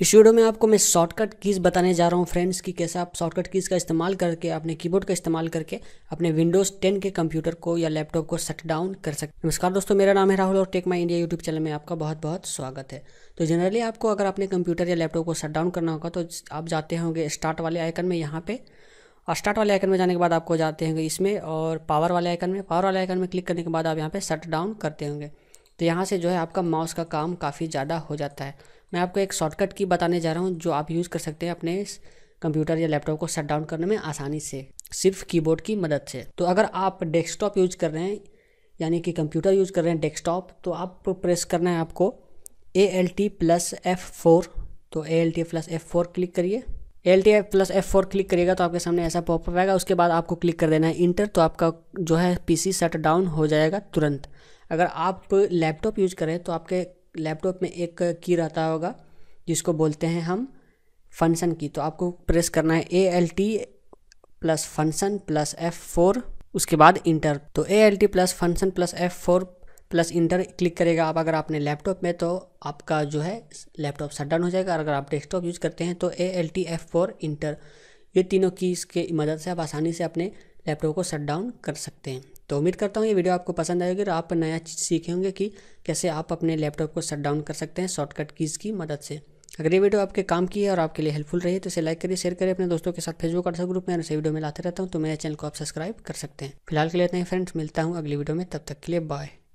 इस वीडियो में आपको मैं शॉर्टकट कीज़ बताने जा रहा हूँ फ्रेंड्स कि कैसे आप शॉर्टकट कीज़ का इस्तेमाल करके अपने कीबोर्ड का इस्तेमाल करके अपने विंडोज़ 10 के कंप्यूटर को या लैपटॉप को शट डाउन कर सकते नमस्कार दोस्तों मेरा नाम है राहुल और tech my India YouTube channel में आपका बहुत बहुत स्वागत है तो जनरली आपको अगर अपने कंप्यूटर या लैपटॉप को शट डाउन करना होगा तो आप जाते होंगे स्टार्ट वाले आइकन में यहाँ पर और स्टार्ट वाले आइकन में जाने के बाद आपको जाते होंगे इसमें और पावर वाले आइकन में पावर वाले आइकन में क्लिक करने के बाद आप यहाँ पर शट डाउन करते होंगे तो यहाँ से जो है आपका माउस का काम काफ़ी ज़्यादा हो जाता है मैं आपको एक शॉर्टकट की बताने जा रहा हूँ जो आप यूज़ कर सकते हैं अपने कंप्यूटर या लैपटॉप को शट डाउन करने में आसानी से सिर्फ कीबोर्ड की मदद से तो अगर आप डेस्कटॉप यूज कर रहे हैं यानी कि कंप्यूटर यूज कर रहे हैं डेस्कटॉप तो आप प्रेस करना है आपको A L T plus F four तो A L T plus F four click करिए A L T plus F four click करिएगा तो आपके सामने ऐसा पॉपअप आएगा उसके बाद आपको क्लिक कर देना है इंटर तो आपका जो है पी सी शट डाउन हो जाएगा तुरंत अगर आप लैपटॉप यूज करें तो आपके लैपटॉप में एक की रहता होगा जिसको बोलते हैं हम फंक्शन की तो आपको प्रेस करना है A L T plus function plus F four उसके बाद इंटर तो A L T plus function plus F four plus enter click करेगा आप अगर आपने लैपटॉप में तो आपका जो है लैपटॉप शट डाउन हो जाएगा और अगर आप डेस्कटॉप यूज़ करते हैं तो A L T F four enter ये तीनों कीज़ की मदद से आप आसानी से अपने लैपटॉप को शट डाउन कर सकते हैं तो उम्मीद करता हूँ ये वीडियो आपको पसंद आएगी और आप नया चीज़ सीखे होंगे कि कैसे आप अपने लैपटॉप को शट डाउन कर सकते हैं शॉर्टकट कीज़ की मदद से अगर ये वीडियो आपके काम की है और आपके लिए हेल्पफुल रही है तो इसे लाइक करिए शेयर करिए अपने दोस्तों के साथ फेसबुक व्हाट्सएप ग्रुप में ऐसे वीडियो में लाते रहता हूँ तो मेरे चैनल को आप सब्सक्राइब कर सकते हैं फिलहाल के लिए इतना ही फ्रेंड्स मिलता हूँ अगली वीडियो में तब तक के लिए बाय